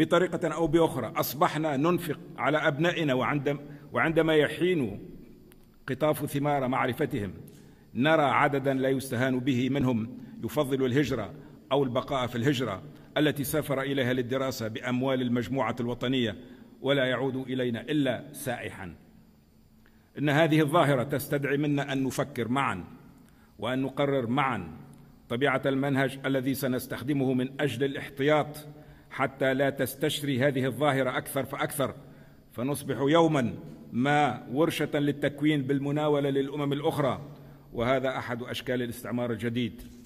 بطريقة أو بأخرى أصبحنا ننفق على أبنائنا وعندما, وعندما يحين قطاف ثمار معرفتهم نرى عددا لا يستهان به منهم يفضل الهجرة أو البقاء في الهجرة التي سافر إليها للدراسة بأموال المجموعة الوطنية ولا يعود إلينا إلا سائحا إن هذه الظاهرة تستدعي منا أن نفكر معا وأن نقرر معا طبيعة المنهج الذي سنستخدمه من أجل الاحتياط حتى لا تستشري هذه الظاهرة أكثر فأكثر فنصبح يوما ما ورشة للتكوين بالمناولة للأمم الأخرى وهذا أحد أشكال الاستعمار الجديد